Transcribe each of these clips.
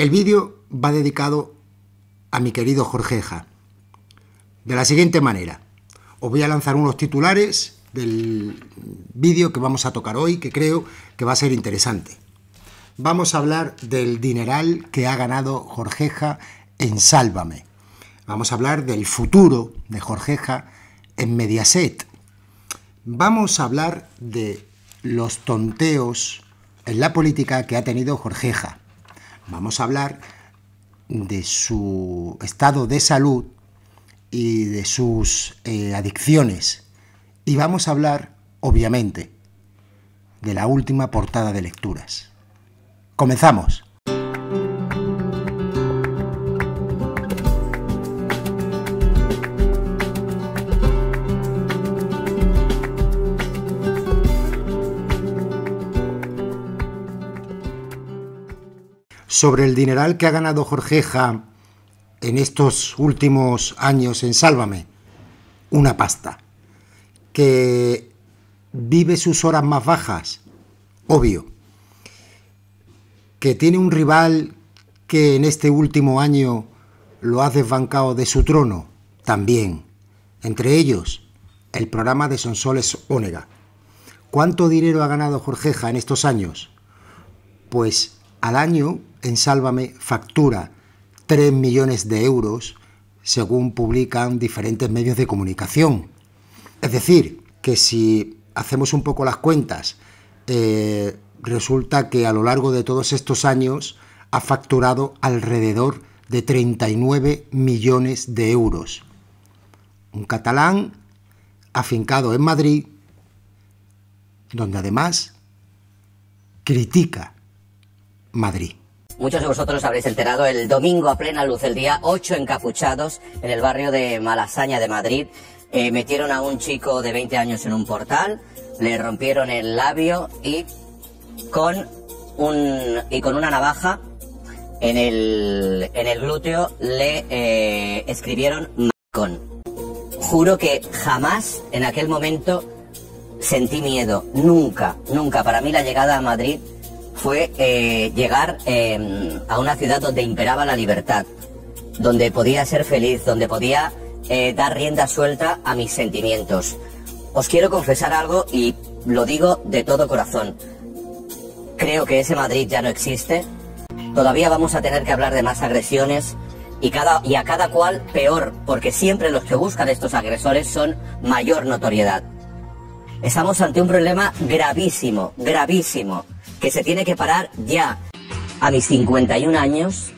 El vídeo va dedicado a mi querido Jorgeja. De la siguiente manera, os voy a lanzar unos titulares del vídeo que vamos a tocar hoy, que creo que va a ser interesante. Vamos a hablar del dineral que ha ganado Jorgeja en Sálvame. Vamos a hablar del futuro de Jorgeja en Mediaset. Vamos a hablar de los tonteos en la política que ha tenido Jorgeja. Vamos a hablar de su estado de salud y de sus eh, adicciones. Y vamos a hablar, obviamente, de la última portada de lecturas. Comenzamos. sobre el dineral que ha ganado Jorgeja en estos últimos años en Sálvame. Una pasta. Que vive sus horas más bajas, obvio. Que tiene un rival que en este último año lo ha desbancado de su trono, también. Entre ellos, el programa de Sonsoles Ónega. ¿Cuánto dinero ha ganado Jorgeja en estos años? Pues al año en Sálvame factura 3 millones de euros, según publican diferentes medios de comunicación. Es decir, que si hacemos un poco las cuentas, eh, resulta que a lo largo de todos estos años ha facturado alrededor de 39 millones de euros. Un catalán afincado en Madrid, donde además critica Madrid. Muchos de vosotros habréis enterado el domingo a plena luz del día, ocho encapuchados en el barrio de Malasaña de Madrid eh, metieron a un chico de 20 años en un portal, le rompieron el labio y con, un, y con una navaja en el, en el glúteo le eh, escribieron con. Juro que jamás en aquel momento sentí miedo, nunca, nunca. Para mí la llegada a Madrid fue eh, llegar eh, a una ciudad donde imperaba la libertad, donde podía ser feliz, donde podía eh, dar rienda suelta a mis sentimientos. Os quiero confesar algo y lo digo de todo corazón. Creo que ese Madrid ya no existe. Todavía vamos a tener que hablar de más agresiones y, y a cada cual peor, porque siempre los que buscan estos agresores son mayor notoriedad. Estamos ante un problema gravísimo, gravísimo que se tiene que parar ya. A mis 51 años,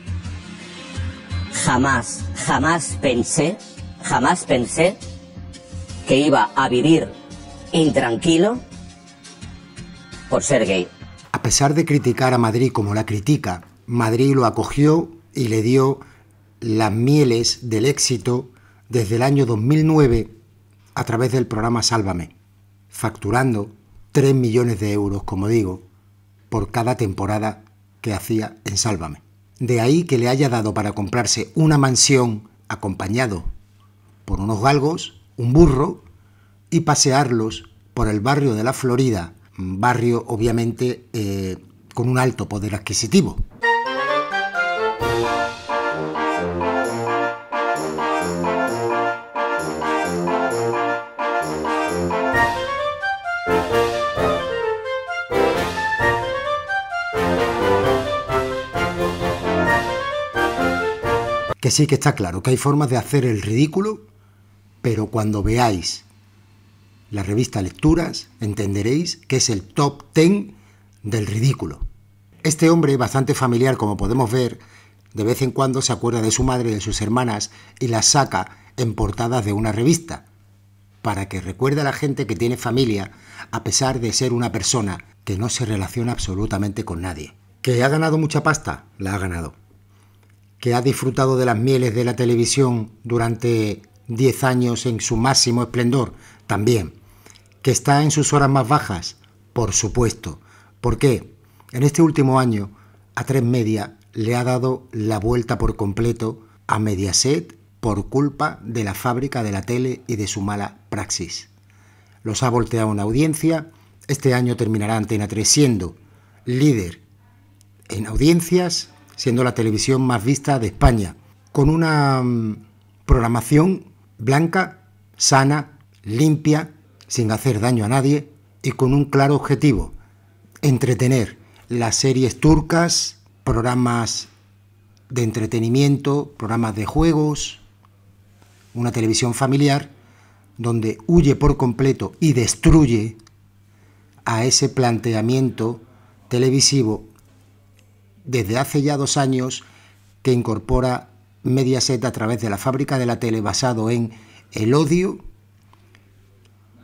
jamás, jamás pensé, jamás pensé que iba a vivir intranquilo por ser gay. A pesar de criticar a Madrid como la critica, Madrid lo acogió y le dio las mieles del éxito desde el año 2009 a través del programa Sálvame, facturando 3 millones de euros, como digo, por cada temporada que hacía en Sálvame. De ahí que le haya dado para comprarse una mansión acompañado por unos galgos, un burro, y pasearlos por el barrio de la Florida, barrio obviamente eh, con un alto poder adquisitivo. sí que está claro que hay formas de hacer el ridículo, pero cuando veáis la revista Lecturas entenderéis que es el top 10 del ridículo. Este hombre, bastante familiar como podemos ver, de vez en cuando se acuerda de su madre y de sus hermanas y las saca en portadas de una revista, para que recuerde a la gente que tiene familia a pesar de ser una persona que no se relaciona absolutamente con nadie. ¿Que ha ganado mucha pasta? La ha ganado que ha disfrutado de las mieles de la televisión durante 10 años en su máximo esplendor, también. Que está en sus horas más bajas, por supuesto. porque En este último año, a tres media le ha dado la vuelta por completo a Mediaset por culpa de la fábrica de la tele y de su mala praxis. Los ha volteado una audiencia, este año terminará Antena 3 siendo líder en audiencias, siendo la televisión más vista de España, con una mm, programación blanca, sana, limpia, sin hacer daño a nadie y con un claro objetivo, entretener las series turcas, programas de entretenimiento, programas de juegos, una televisión familiar donde huye por completo y destruye a ese planteamiento televisivo desde hace ya dos años que incorpora Mediaset a través de la fábrica de la tele basado en el odio,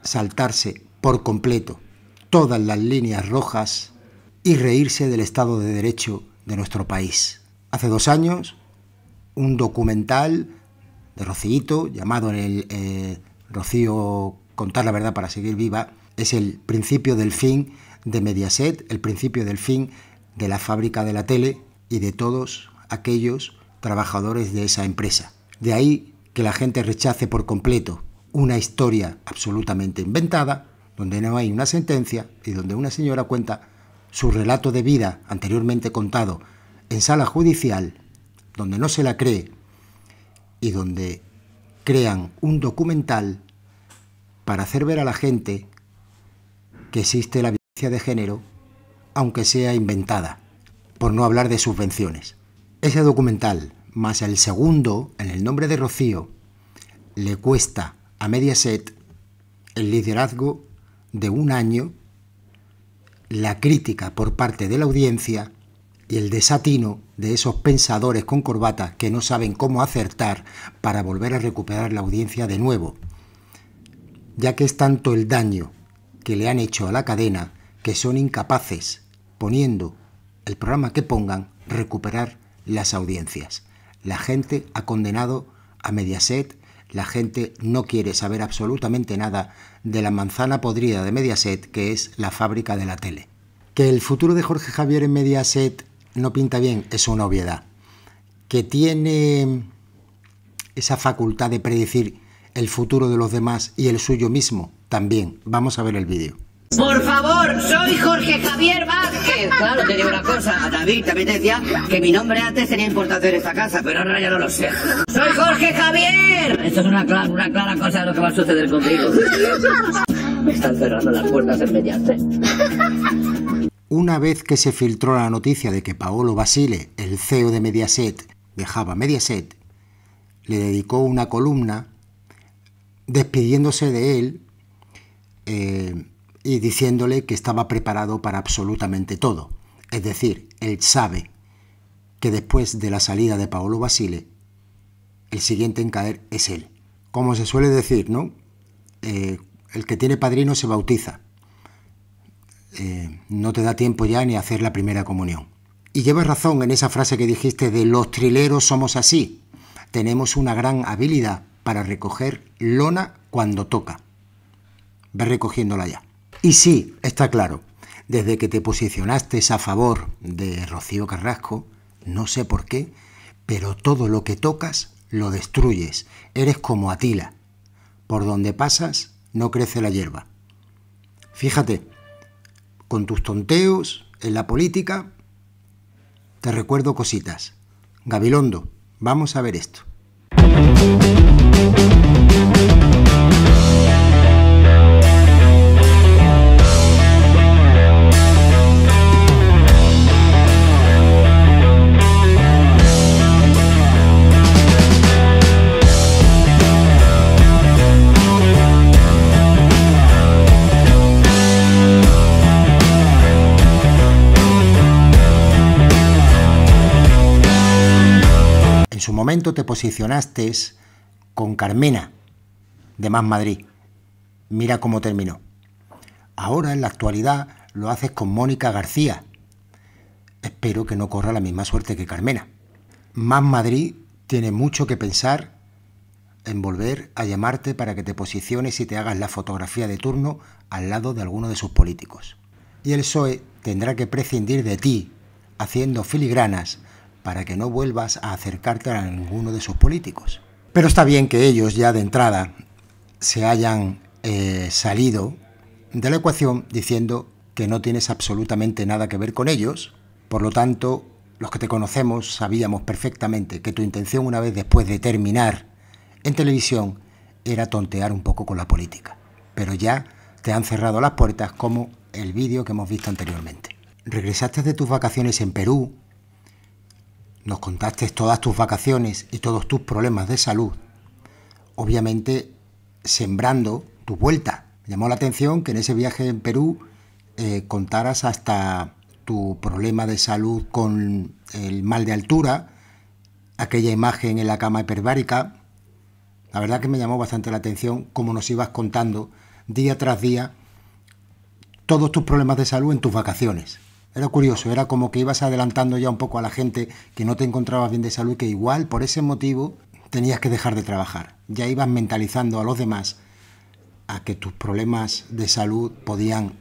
saltarse por completo todas las líneas rojas y reírse del Estado de Derecho de nuestro país. Hace dos años, un documental de Rocío, llamado el eh, Rocío Contar la Verdad para Seguir Viva, es el principio del fin de Mediaset, el principio del fin de la fábrica de la tele y de todos aquellos trabajadores de esa empresa. De ahí que la gente rechace por completo una historia absolutamente inventada, donde no hay una sentencia y donde una señora cuenta su relato de vida anteriormente contado en sala judicial, donde no se la cree y donde crean un documental para hacer ver a la gente que existe la violencia de género aunque sea inventada, por no hablar de subvenciones. Ese documental, más el segundo, en el nombre de Rocío, le cuesta a Mediaset el liderazgo de un año, la crítica por parte de la audiencia y el desatino de esos pensadores con corbata que no saben cómo acertar para volver a recuperar la audiencia de nuevo, ya que es tanto el daño que le han hecho a la cadena que son incapaces poniendo el programa que pongan, recuperar las audiencias. La gente ha condenado a Mediaset, la gente no quiere saber absolutamente nada de la manzana podrida de Mediaset, que es la fábrica de la tele. Que el futuro de Jorge Javier en Mediaset no pinta bien es una obviedad. Que tiene esa facultad de predecir el futuro de los demás y el suyo mismo también. Vamos a ver el vídeo. Por favor, soy Jorge Javier Vázquez. Claro, te digo una cosa, a David también te decía que mi nombre antes tenía importancia en esta casa, pero ahora ya no lo sé. ¡Soy Jorge Javier! Esto es una clara, una clara cosa de lo que va a suceder contigo. Me están cerrando las puertas en Mediaset. Una vez que se filtró la noticia de que Paolo Basile, el CEO de Mediaset, dejaba Mediaset, le dedicó una columna despidiéndose de él. Eh, y diciéndole que estaba preparado para absolutamente todo. Es decir, él sabe que después de la salida de Paolo Basile, el siguiente en caer es él. Como se suele decir, ¿no? Eh, el que tiene padrino se bautiza. Eh, no te da tiempo ya ni hacer la primera comunión. Y llevas razón en esa frase que dijiste de los trileros somos así. Tenemos una gran habilidad para recoger lona cuando toca. Ve recogiéndola ya. Y sí, está claro, desde que te posicionaste a favor de Rocío Carrasco, no sé por qué, pero todo lo que tocas lo destruyes. Eres como Atila. Por donde pasas no crece la hierba. Fíjate, con tus tonteos en la política, te recuerdo cositas. Gabilondo, vamos a ver esto. te posicionaste con Carmena de Más Madrid. Mira cómo terminó. Ahora, en la actualidad, lo haces con Mónica García. Espero que no corra la misma suerte que Carmena. Más Madrid tiene mucho que pensar en volver a llamarte para que te posiciones y te hagas la fotografía de turno al lado de alguno de sus políticos. Y el PSOE tendrá que prescindir de ti, haciendo filigranas para que no vuelvas a acercarte a ninguno de sus políticos. Pero está bien que ellos ya de entrada se hayan eh, salido de la ecuación diciendo que no tienes absolutamente nada que ver con ellos, por lo tanto, los que te conocemos sabíamos perfectamente que tu intención una vez después de terminar en televisión era tontear un poco con la política, pero ya te han cerrado las puertas como el vídeo que hemos visto anteriormente. Regresaste de tus vacaciones en Perú nos contaste todas tus vacaciones y todos tus problemas de salud, obviamente sembrando tu vuelta. Me llamó la atención que en ese viaje en Perú eh, contaras hasta tu problema de salud con el mal de altura, aquella imagen en la cama hiperbárica. La verdad que me llamó bastante la atención cómo nos ibas contando día tras día todos tus problemas de salud en tus vacaciones. Era curioso, era como que ibas adelantando ya un poco a la gente que no te encontrabas bien de salud, que igual por ese motivo tenías que dejar de trabajar. Ya ibas mentalizando a los demás a que tus problemas de salud podían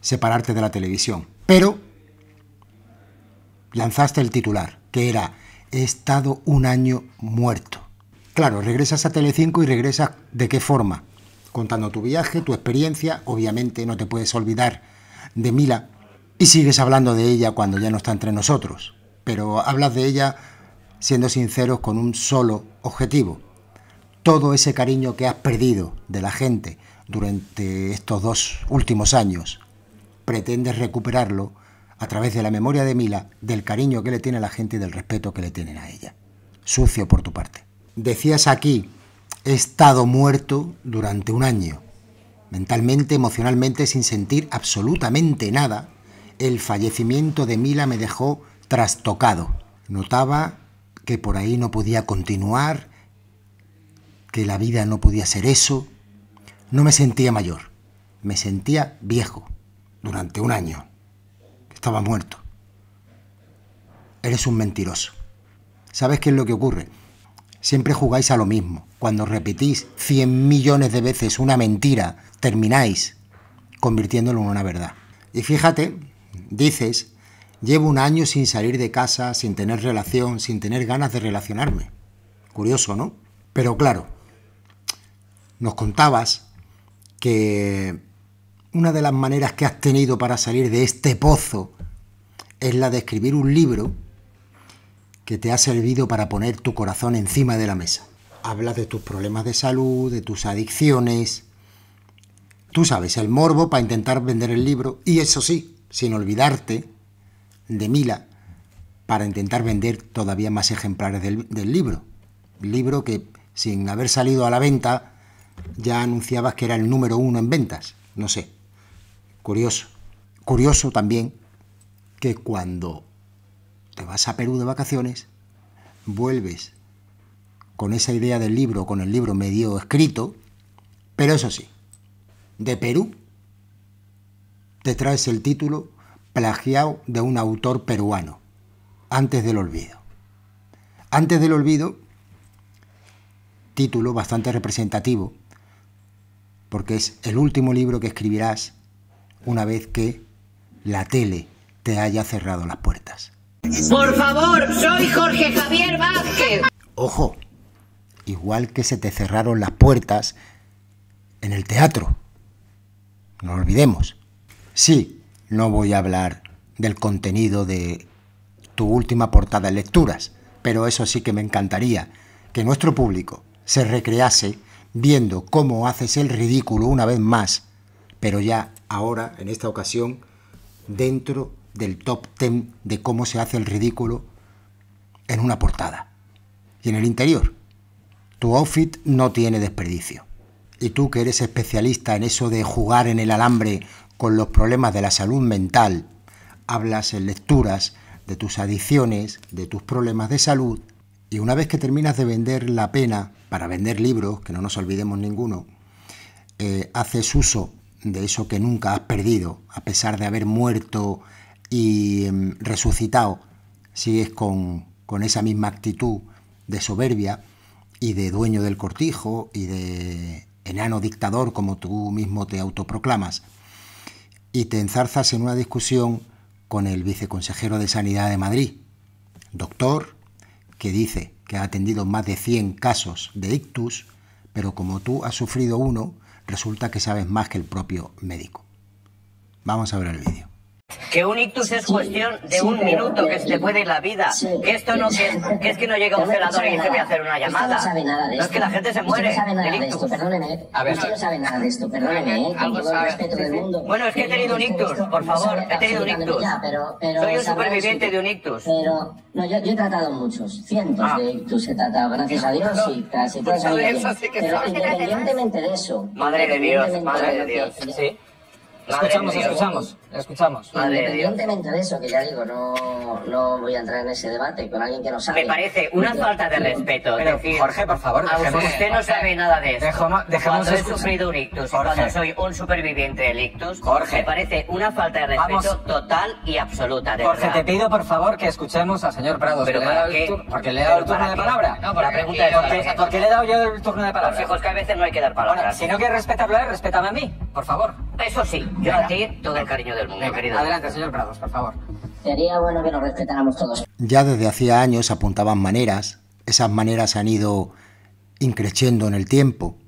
separarte de la televisión. Pero lanzaste el titular, que era He estado un año muerto. Claro, regresas a Telecinco y regresas de qué forma? Contando tu viaje, tu experiencia, obviamente no te puedes olvidar de Mila, sigues hablando de ella cuando ya no está entre nosotros, pero hablas de ella siendo sinceros con un solo objetivo. Todo ese cariño que has perdido de la gente durante estos dos últimos años, pretendes recuperarlo a través de la memoria de Mila, del cariño que le tiene a la gente y del respeto que le tienen a ella. Sucio por tu parte. Decías aquí, he estado muerto durante un año, mentalmente, emocionalmente, sin sentir absolutamente nada, el fallecimiento de Mila me dejó trastocado. Notaba que por ahí no podía continuar, que la vida no podía ser eso. No me sentía mayor, me sentía viejo durante un año. Estaba muerto. Eres un mentiroso. ¿Sabes qué es lo que ocurre? Siempre jugáis a lo mismo. Cuando repetís 100 millones de veces una mentira, termináis convirtiéndolo en una verdad. Y fíjate Dices, llevo un año sin salir de casa, sin tener relación, sin tener ganas de relacionarme. Curioso, ¿no? Pero claro, nos contabas que una de las maneras que has tenido para salir de este pozo es la de escribir un libro que te ha servido para poner tu corazón encima de la mesa. Hablas de tus problemas de salud, de tus adicciones. Tú sabes, el morbo para intentar vender el libro. Y eso sí, sin olvidarte de Mila para intentar vender todavía más ejemplares del, libro. libro que sin haber salido a la venta ya anunciabas que era el número uno en ventas. No sé. Curioso. Curioso también que cuando te vas a Perú de vacaciones, vuelves con esa idea del libro, con el libro medio escrito, pero eso sí, de Perú te traes el título plagiado de un autor peruano, Antes del Olvido. Antes del Olvido, título bastante representativo, porque es el último libro que escribirás una vez que la tele te haya cerrado las puertas. Por favor, soy Jorge Javier Vázquez. Ojo, igual que se te cerraron las puertas en el teatro. No lo olvidemos. Sí, no voy a hablar del contenido de tu última portada de lecturas, pero eso sí que me encantaría, que nuestro público se recrease viendo cómo haces el ridículo una vez más, pero ya ahora, en esta ocasión, dentro del top 10 de cómo se hace el ridículo en una portada y en el interior. Tu outfit no tiene desperdicio. Y tú que eres especialista en eso de jugar en el alambre con los problemas de la salud mental, hablas en lecturas de tus adicciones, de tus problemas de salud, y una vez que terminas de vender la pena para vender libros, que no nos olvidemos ninguno, eh, haces uso de eso que nunca has perdido, a pesar de haber muerto y em, resucitado, sigues con, con esa misma actitud de soberbia y de dueño del cortijo y de enano dictador como tú mismo te autoproclamas y te enzarzas en una discusión con el viceconsejero de Sanidad de Madrid, doctor, que dice que ha atendido más de 100 casos de ictus, pero como tú has sufrido uno, resulta que sabes más que el propio médico. Vamos a ver el vídeo. Que un ictus es cuestión de un minuto, que se te puede ir la vida. Que esto no que es que no llega un celador y dice voy a hacer una llamada. no sabe nada de esto. es que la gente se muere. Usted ¿eh? no sabe nada de esto, perdóneme. ¿eh? A ver, Usted no sabe nada de esto, perdóneme, con todo el respeto del mundo. Bueno, es que he tenido un ictus, por favor. He tenido un ictus. Soy un superviviente de un ictus. Pero, no, yo, he tratado muchos, cientos ah. de ictus he tratado, gracias a Dios, y casi pues todos pues sí que Pero independientemente de eso. Madre de Dios, madre de Dios. Sí. Escuchamos, escuchamos escuchamos. Independientemente de eso, que ya digo, no, no voy a entrar en ese debate con alguien que no sabe. Me parece una falta de respeto. decir, Jorge, por favor, déjeme, usted no sabe nada de eso. dejemos cuando he sufrido un ictus cuando soy un superviviente del ictus, Jorge. me parece una falta de respeto total y absoluta. De Jorge, te pido por favor que escuchemos al señor Prados. ¿Pero para qué? porque le he dado el turno de palabra. No, porque, la pregunta es porque, porque, le he dado yo el turno de palabra. Consejos que a veces no hay que dar palabra. Bueno, si no quieres respetarlo, respétame a mí, por favor. Eso sí, yo a ti todo el cariño del Adelante, señor Prados, por favor. Sería bueno que nos respetáramos todos. Ya desde hacía años apuntaban maneras. Esas maneras han ido increciendo en el tiempo.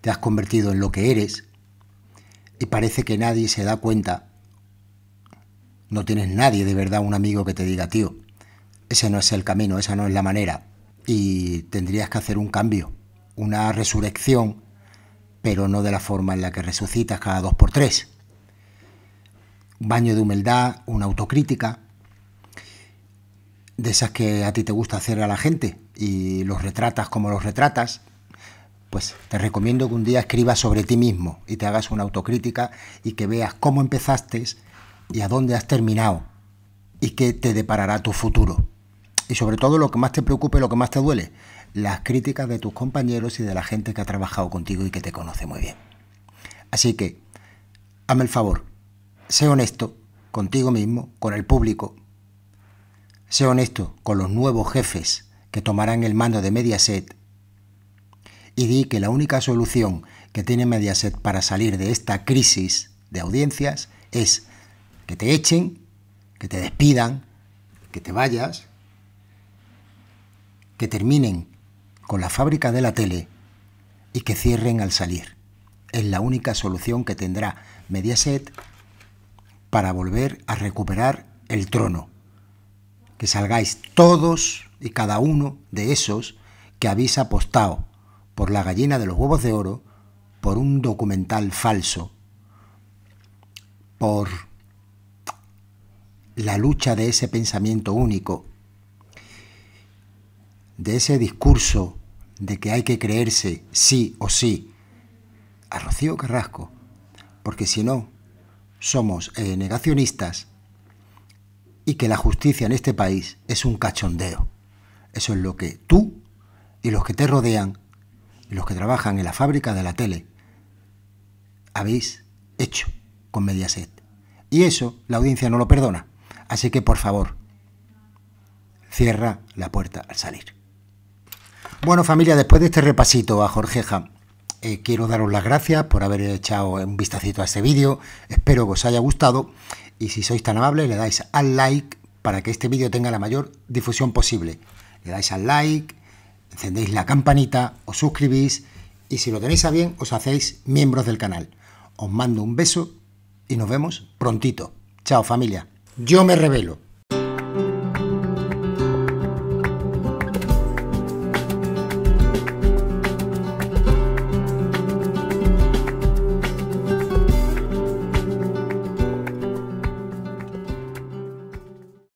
Te has convertido en lo que eres. Y parece que nadie se da cuenta. No tienes nadie de verdad un amigo que te diga, tío, ese no es el camino, esa no es la manera. Y tendrías que hacer un cambio, una resurrección, pero no de la forma en la que resucitas cada dos por tres baño de humildad, una autocrítica, de esas que a ti te gusta hacer a la gente y los retratas como los retratas, pues te recomiendo que un día escribas sobre ti mismo y te hagas una autocrítica y que veas cómo empezaste y a dónde has terminado y qué te deparará tu futuro. Y sobre todo lo que más te preocupe, lo que más te duele, las críticas de tus compañeros y de la gente que ha trabajado contigo y que te conoce muy bien. Así que, hazme el favor, Sé honesto contigo mismo, con el público. Sé honesto con los nuevos jefes que tomarán el mando de Mediaset y di que la única solución que tiene Mediaset para salir de esta crisis de audiencias es que te echen, que te despidan, que te vayas, que terminen con la fábrica de la tele y que cierren al salir. Es la única solución que tendrá Mediaset para volver a recuperar el trono. Que salgáis todos y cada uno de esos que habéis apostado por la gallina de los huevos de oro, por un documental falso, por la lucha de ese pensamiento único, de ese discurso de que hay que creerse sí o sí a Rocío Carrasco, porque si no, somos eh, negacionistas y que la justicia en este país es un cachondeo. Eso es lo que tú y los que te rodean y los que trabajan en la fábrica de la tele habéis hecho con Mediaset. Y eso la audiencia no lo perdona. Así que por favor, cierra la puerta al salir. Bueno familia, después de este repasito a Jorgeja eh, quiero daros las gracias por haber echado un vistacito a este vídeo. Espero que os haya gustado y si sois tan amables le dais al like para que este vídeo tenga la mayor difusión posible. Le dais al like, encendéis la campanita, os suscribís y si lo tenéis a bien os hacéis miembros del canal. Os mando un beso y nos vemos prontito. Chao familia. Yo me revelo.